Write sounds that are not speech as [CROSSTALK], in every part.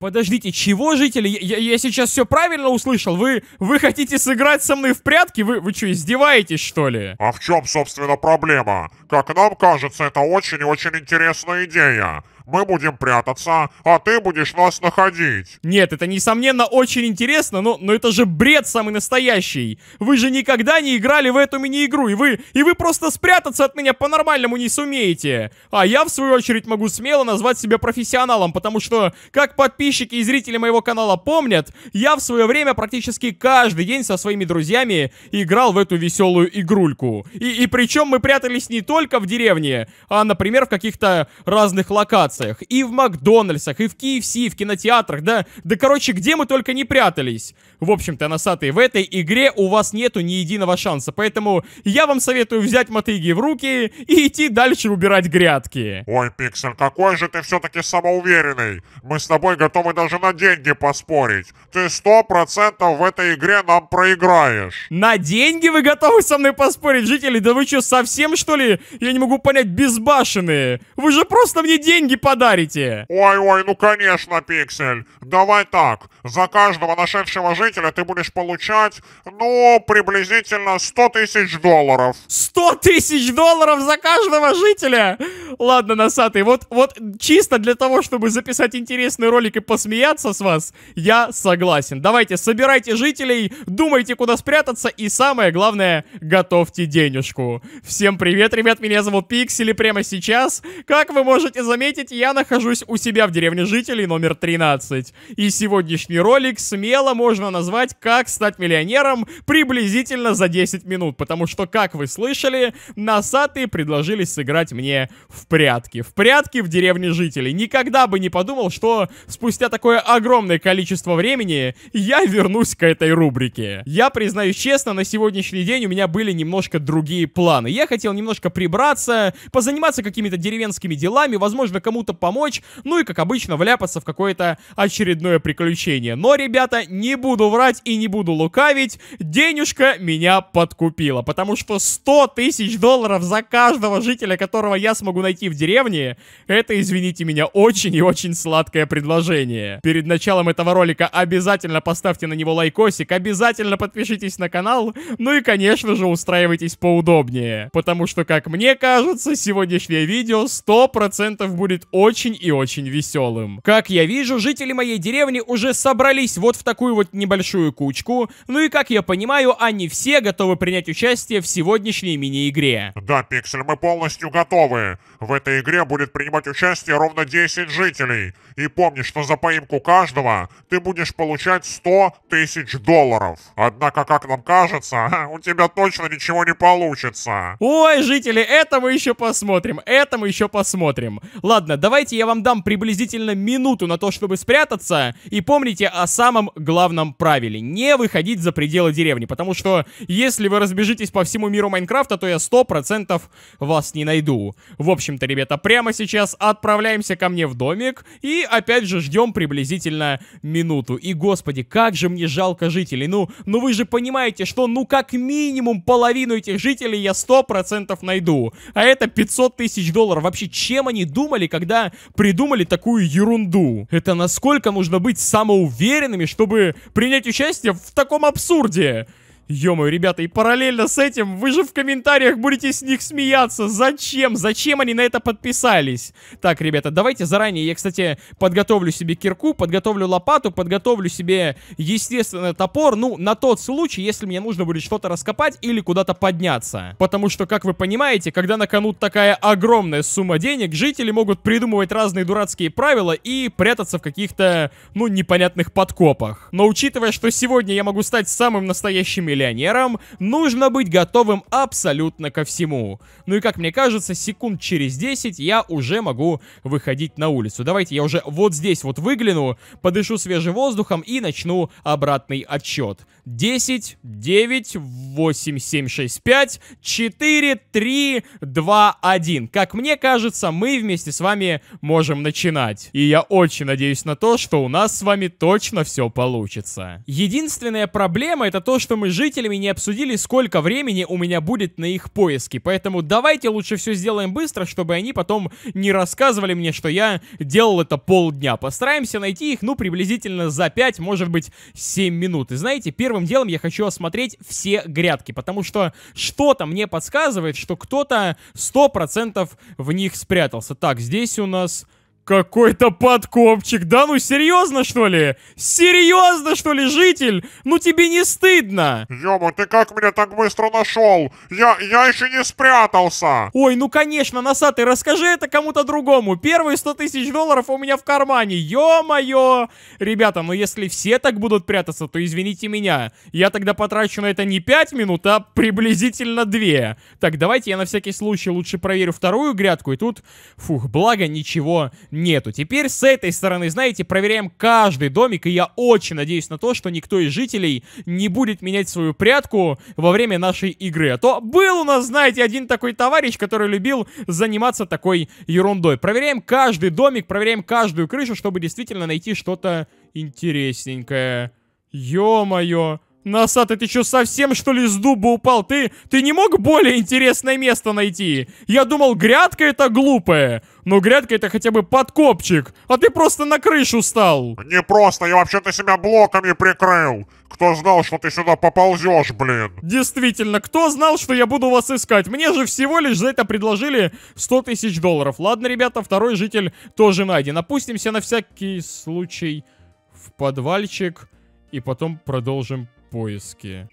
Подождите, чего, жители? Я, я, я сейчас все правильно услышал. Вы, вы хотите сыграть со мной в прятки? Вы, вы что, издеваетесь, что ли? А в чем, собственно, проблема? Как нам кажется, это очень и очень интересная идея мы будем прятаться, а ты будешь нас находить. Нет, это несомненно очень интересно, но, но это же бред самый настоящий. Вы же никогда не играли в эту мини-игру, и вы, и вы просто спрятаться от меня по-нормальному не сумеете. А я, в свою очередь, могу смело назвать себя профессионалом, потому что, как подписчики и зрители моего канала помнят, я в свое время практически каждый день со своими друзьями играл в эту веселую игрульку. И, и причем мы прятались не только в деревне, а, например, в каких-то разных локациях локациях, и в Макдональдсах, и в KFC, и в кинотеатрах, да, да, короче, где мы только не прятались. В общем-то, носатые, в этой игре у вас нету ни единого шанса, поэтому я вам советую взять мотыги в руки и идти дальше убирать грядки. Ой, Пиксель, какой же ты все-таки самоуверенный. Мы с тобой готовы даже на деньги поспорить. Ты сто процентов в этой игре нам проиграешь. На деньги вы готовы со мной поспорить, жители? Да вы что, совсем что ли? Я не могу понять, безбашенные. Вы же просто мне деньги подарите? Ой-ой, ну конечно, Пиксель. Давай так. За каждого нашедшего жителя ты будешь получать, ну, приблизительно 100 тысяч долларов. 100 тысяч долларов за каждого жителя? Ладно, носатый, вот, вот чисто для того, чтобы записать интересный ролик и посмеяться с вас, я согласен. Давайте, собирайте жителей, думайте, куда спрятаться, и самое главное, готовьте денежку. Всем привет, ребят, меня зовут Пиксель, и прямо сейчас, как вы можете заметить, я нахожусь у себя в деревне жителей номер 13. И сегодняшний ролик смело можно назвать «Как стать миллионером» приблизительно за 10 минут, потому что, как вы слышали, носатые предложили сыграть мне в прятки. В прятки в деревне жителей. Никогда бы не подумал, что спустя такое огромное количество времени я вернусь к этой рубрике. Я признаюсь честно, на сегодняшний день у меня были немножко другие планы. Я хотел немножко прибраться, позаниматься какими-то деревенскими делами, возможно, кому кому-то помочь, ну и, как обычно, вляпаться в какое-то очередное приключение. Но, ребята, не буду врать и не буду лукавить, денежка меня подкупила, потому что 100 тысяч долларов за каждого жителя, которого я смогу найти в деревне, это, извините меня, очень и очень сладкое предложение. Перед началом этого ролика обязательно поставьте на него лайкосик, обязательно подпишитесь на канал, ну и, конечно же, устраивайтесь поудобнее, потому что, как мне кажется, сегодняшнее видео 100% будет очень и очень веселым. Как я вижу, жители моей деревни уже собрались вот в такую вот небольшую кучку. Ну и как я понимаю, они все готовы принять участие в сегодняшней мини-игре. Да, Пиксель, мы полностью готовы. В этой игре будет принимать участие ровно 10 жителей. И помни, что за поимку каждого ты будешь получать 100 тысяч долларов. Однако, как нам кажется, [LAUGHS] у тебя точно ничего не получится. Ой, жители, это мы еще посмотрим, это мы еще посмотрим. Ладно, давайте я вам дам приблизительно минуту на то, чтобы спрятаться. И помните о самом главном правиле. Не выходить за пределы деревни. Потому что если вы разбежитесь по всему миру Майнкрафта, то я 100% вас не найду. В общем-то, ребята, прямо сейчас отправляемся ко мне в домик. И опять же ждем приблизительно минуту. И господи, как же мне жалко жителей. Ну, ну вы же понимаете, что ну как минимум половину этих жителей я 100% найду. А это 500 тысяч долларов. Вообще, чем они думали, когда когда придумали такую ерунду? Это насколько нужно быть самоуверенными, чтобы принять участие в таком абсурде? Ё-моё, ребята, и параллельно с этим вы же в комментариях будете с них смеяться. Зачем? Зачем они на это подписались? Так, ребята, давайте заранее, я, кстати, подготовлю себе кирку, подготовлю лопату, подготовлю себе, естественно, топор. Ну, на тот случай, если мне нужно будет что-то раскопать или куда-то подняться. Потому что, как вы понимаете, когда на кону такая огромная сумма денег, жители могут придумывать разные дурацкие правила и прятаться в каких-то, ну, непонятных подкопах. Но учитывая, что сегодня я могу стать самым настоящим миллионером, нужно быть готовым абсолютно ко всему. Ну и как мне кажется, секунд через 10 я уже могу выходить на улицу. Давайте я уже вот здесь вот выгляну, подышу свежим воздухом и начну обратный отсчет. 10, 9, 8, 7, 6, 5, 4, 3, 2, 1. Как мне кажется, мы вместе с вами можем начинать. И я очень надеюсь на то, что у нас с вами точно все получится. Единственная проблема это то, что мы жить жителями не обсудили, сколько времени у меня будет на их поиски. Поэтому давайте лучше все сделаем быстро, чтобы они потом не рассказывали мне, что я делал это полдня. Постараемся найти их, ну, приблизительно за 5, может быть, 7 минут. И знаете, первым делом я хочу осмотреть все грядки, потому что что-то мне подсказывает, что кто-то 100% в них спрятался. Так, здесь у нас какой-то подкопчик, да ну серьезно что ли? Серьезно что ли, житель? Ну тебе не стыдно? Ёма, ты как меня так быстро нашел? Я, я еще не спрятался. Ой, ну конечно, носатый, расскажи это кому-то другому. Первые 100 тысяч долларов у меня в кармане, ё-моё. Ребята, ну если все так будут прятаться, то извините меня. Я тогда потрачу на это не 5 минут, а приблизительно 2. Так, давайте я на всякий случай лучше проверю вторую грядку, и тут, фух, благо ничего нету. Теперь с этой стороны, знаете, проверяем каждый домик, и я очень надеюсь на то, что никто из жителей не будет менять свою прятку во время нашей игры. А то был у нас, знаете, один такой товарищ, который любил заниматься такой ерундой. Проверяем каждый домик, проверяем каждую крышу, чтобы действительно найти что-то интересненькое. Ё-моё. Носата, ты что, совсем, что ли, с дуба упал? Ты, ты не мог более интересное место найти? Я думал, грядка это глупая. Но грядка это хотя бы подкопчик. А ты просто на крышу стал. Не просто, я вообще-то себя блоками прикрыл. Кто знал, что ты сюда поползешь, блин? Действительно, кто знал, что я буду вас искать? Мне же всего лишь за это предложили 100 тысяч долларов. Ладно, ребята, второй житель тоже найден. Опустимся на всякий случай в подвальчик и потом продолжим поиске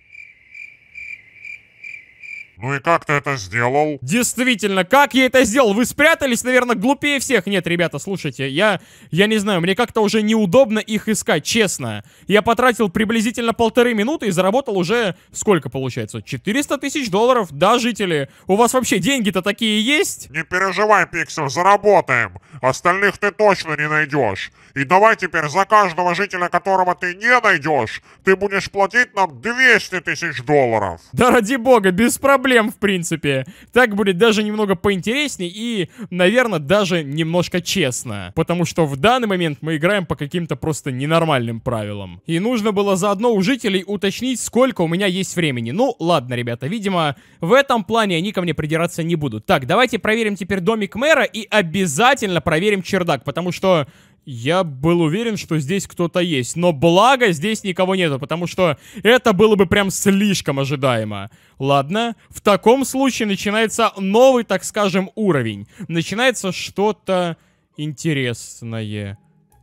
ну и как ты это сделал? Действительно, как я это сделал? Вы спрятались, наверное, глупее всех. Нет, ребята, слушайте, я, я не знаю, мне как-то уже неудобно их искать, честно. Я потратил приблизительно полторы минуты и заработал уже, сколько получается? 400 тысяч долларов, да, жители? У вас вообще деньги-то такие есть? Не переживай, Пиксель, заработаем. Остальных ты точно не найдешь. И давай теперь за каждого жителя, которого ты не найдешь, ты будешь платить нам 200 тысяч долларов. Да ради бога, без проблем проблем, в принципе. Так будет даже немного поинтереснее и, наверное, даже немножко честно. Потому что в данный момент мы играем по каким-то просто ненормальным правилам. И нужно было заодно у жителей уточнить, сколько у меня есть времени. Ну, ладно, ребята, видимо, в этом плане они ко мне придираться не будут. Так, давайте проверим теперь домик мэра и обязательно проверим чердак, потому что я был уверен, что здесь кто-то есть. Но благо здесь никого нету, потому что это было бы прям слишком ожидаемо. Ладно, в таком случае начинается новый, так скажем, уровень. Начинается что-то интересное.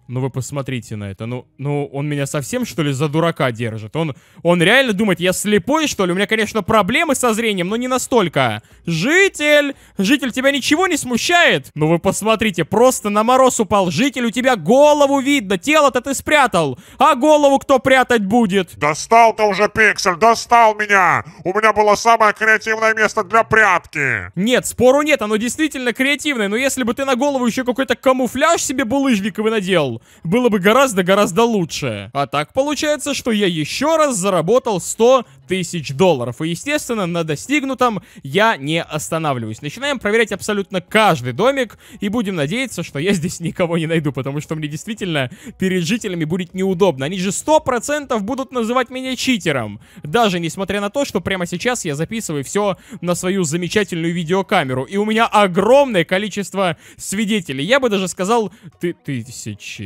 Ну вы посмотрите на это. Ну, ну он меня совсем, что ли, за дурака держит? Он, он реально думает, я слепой, что ли? У меня, конечно, проблемы со зрением, но не настолько. Житель! Житель, тебя ничего не смущает? Ну вы посмотрите, просто на мороз упал. Житель, у тебя голову видно, тело-то ты спрятал. А голову кто прятать будет? Достал ты уже, Пиксель, достал меня! У меня было самое креативное место для прятки. Нет, спору нет, оно действительно креативное. Но если бы ты на голову еще какой-то камуфляж себе булыжниковый надел, сделал, было бы гораздо-гораздо лучше. А так получается, что я еще раз заработал 100 тысяч долларов. И, естественно, на достигнутом я не останавливаюсь. Начинаем проверять абсолютно каждый домик и будем надеяться, что я здесь никого не найду, потому что мне действительно перед жителями будет неудобно. Они же 100% будут называть меня читером. Даже несмотря на то, что прямо сейчас я записываю все на свою замечательную видеокамеру. И у меня огромное количество свидетелей. Я бы даже сказал, ты тысячи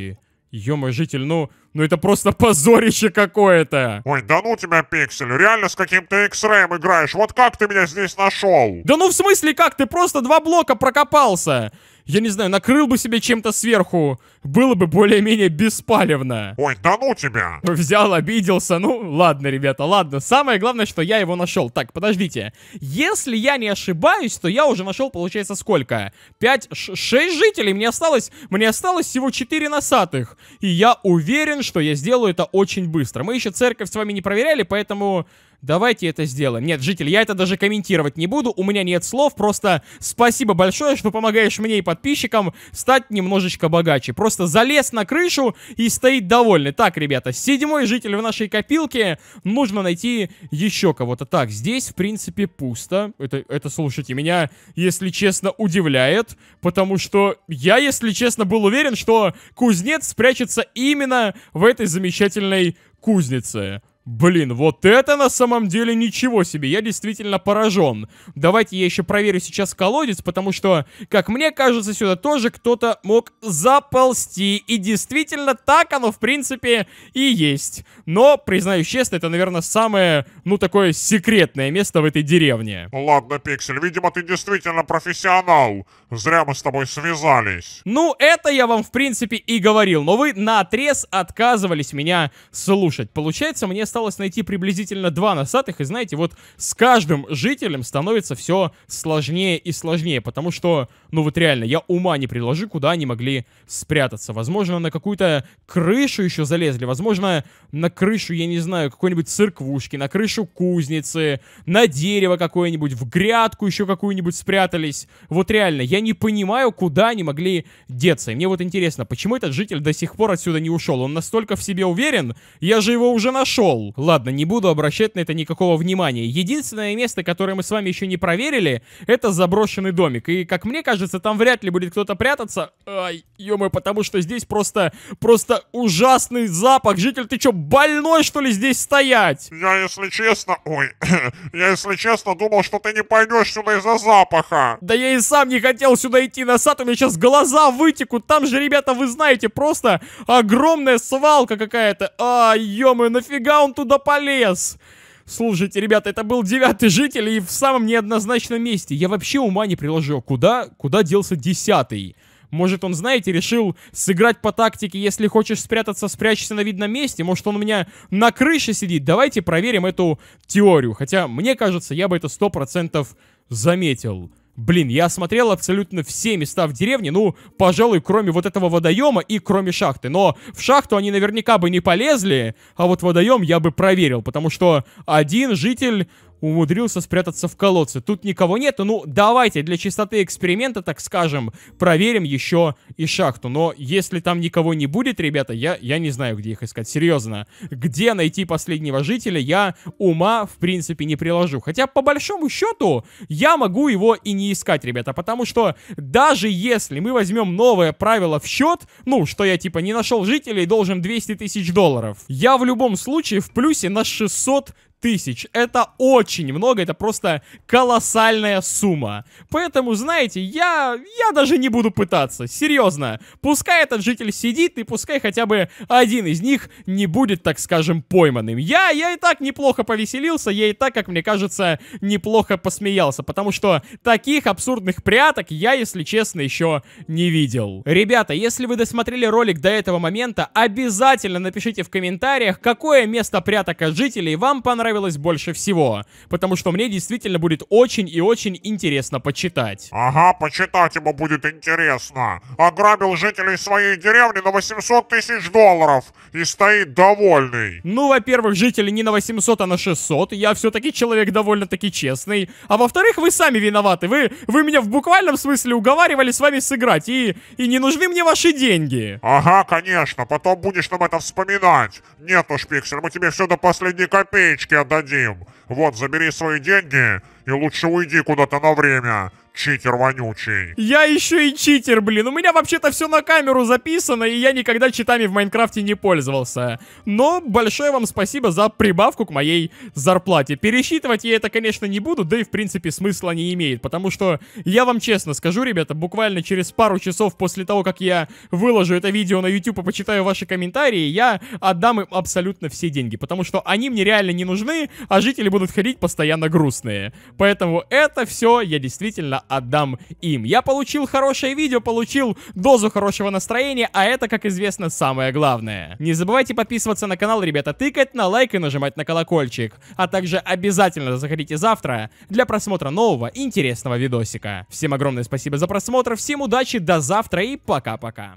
ё житель, ну, ну это просто позорище какое-то. Ой, да ну тебя, Пиксель, реально с каким-то X-Ray играешь. Вот как ты меня здесь нашел? Да ну в смысле как? Ты просто два блока прокопался. Я не знаю, накрыл бы себе чем-то сверху. Было бы более-менее беспалевно. Ой, да ну тебя. Взял, обиделся. Ну, ладно, ребята, ладно. Самое главное, что я его нашел. Так, подождите. Если я не ошибаюсь, то я уже нашел, получается, сколько? Пять шесть жителей. Мне осталось, мне осталось всего четыре носатых. И я уверен, что я сделаю это очень быстро. Мы еще церковь с вами не проверяли, поэтому давайте это сделаем. Нет, житель, я это даже комментировать не буду, у меня нет слов, просто спасибо большое, что помогаешь мне и подписчикам стать немножечко богаче. Просто залез на крышу и стоит довольный. Так, ребята, седьмой житель в нашей копилке, нужно найти еще кого-то. Так, здесь, в принципе, пусто. Это, это, слушайте, меня, если честно, удивляет, потому что я, если честно, был уверен, что кузнец спрячется именно в этой замечательной кузнице. Блин, вот это на самом деле ничего себе, я действительно поражен. Давайте я еще проверю сейчас колодец, потому что, как мне кажется, сюда тоже кто-то мог заползти. И действительно так оно, в принципе, и есть. Но, признаюсь честно, это, наверное, самое, ну, такое секретное место в этой деревне. Ладно, Пиксель, видимо, ты действительно профессионал. Зря мы с тобой связались. Ну, это я вам, в принципе, и говорил, но вы на наотрез отказывались меня слушать. Получается, мне стало осталось найти приблизительно два носатых, и знаете, вот с каждым жителем становится все сложнее и сложнее, потому что, ну вот реально, я ума не приложу, куда они могли спрятаться. Возможно, на какую-то крышу еще залезли, возможно, на крышу, я не знаю, какой-нибудь церквушки, на крышу кузницы, на дерево какое-нибудь, в грядку еще какую-нибудь спрятались. Вот реально, я не понимаю, куда они могли деться. И мне вот интересно, почему этот житель до сих пор отсюда не ушел? Он настолько в себе уверен, я же его уже нашел. Ладно, не буду обращать на это никакого внимания. Единственное место, которое мы с вами еще не проверили, это заброшенный домик. И, как мне кажется, там вряд ли будет кто-то прятаться. Ай, ё потому что здесь просто, просто ужасный запах. Житель, ты чё, больной, что ли, здесь стоять? Я, если честно, ой, [COUGHS] я, если честно, думал, что ты не пойдешь сюда из-за запаха. Да я и сам не хотел сюда идти на сад, у меня сейчас глаза вытекут. Там же, ребята, вы знаете, просто огромная свалка какая-то. А, ё нафига он туда полез? Слушайте, ребята, это был девятый житель и в самом неоднозначном месте. Я вообще ума не приложил. куда, куда делся десятый. Может, он, знаете, решил сыграть по тактике, если хочешь спрятаться, спрячься на видном месте. Может, он у меня на крыше сидит. Давайте проверим эту теорию. Хотя, мне кажется, я бы это сто процентов заметил. Блин, я осмотрел абсолютно все места в деревне, ну, пожалуй, кроме вот этого водоема и кроме шахты. Но в шахту они наверняка бы не полезли, а вот водоем я бы проверил, потому что один житель умудрился спрятаться в колодце. Тут никого нету. Ну, давайте для чистоты эксперимента, так скажем, проверим еще и шахту. Но если там никого не будет, ребята, я, я не знаю, где их искать. Серьезно. Где найти последнего жителя, я ума, в принципе, не приложу. Хотя, по большому счету, я могу его и не искать, ребята. Потому что даже если мы возьмем новое правило в счет, ну, что я, типа, не нашел жителей, должен 200 тысяч долларов. Я в любом случае в плюсе на 600 тысяч. Это очень много, это просто колоссальная сумма. Поэтому, знаете, я, я даже не буду пытаться, серьезно. Пускай этот житель сидит, и пускай хотя бы один из них не будет, так скажем, пойманным. Я, я и так неплохо повеселился, я и так, как мне кажется, неплохо посмеялся, потому что таких абсурдных пряток я, если честно, еще не видел. Ребята, если вы досмотрели ролик до этого момента, обязательно напишите в комментариях, какое место пряток от жителей вам понравилось понравилось больше всего, потому что мне действительно будет очень и очень интересно почитать. Ага, почитать ему будет интересно. Ограбил жителей своей деревни на 800 тысяч долларов и стоит довольный. Ну, во-первых, жители не на 800, а на 600. Я все-таки человек довольно-таки честный. А во-вторых, вы сами виноваты. Вы, вы меня в буквальном смысле уговаривали с вами сыграть, и, и не нужны мне ваши деньги. Ага, конечно, потом будешь нам это вспоминать. Нет уж, Пиксель, мы тебе все до последней копеечки отдадим. Вот, забери свои деньги и лучше уйди куда-то на время читер вонючий. Я еще и читер, блин. У меня вообще-то все на камеру записано, и я никогда читами в Майнкрафте не пользовался. Но большое вам спасибо за прибавку к моей зарплате. Пересчитывать я это, конечно, не буду, да и в принципе смысла не имеет, потому что я вам честно скажу, ребята, буквально через пару часов после того, как я выложу это видео на YouTube и почитаю ваши комментарии, я отдам им абсолютно все деньги, потому что они мне реально не нужны, а жители будут ходить постоянно грустные. Поэтому это все я действительно отдам им. Я получил хорошее видео, получил дозу хорошего настроения, а это, как известно, самое главное. Не забывайте подписываться на канал, ребята, тыкать на лайк и нажимать на колокольчик. А также обязательно заходите завтра для просмотра нового интересного видосика. Всем огромное спасибо за просмотр, всем удачи, до завтра и пока-пока.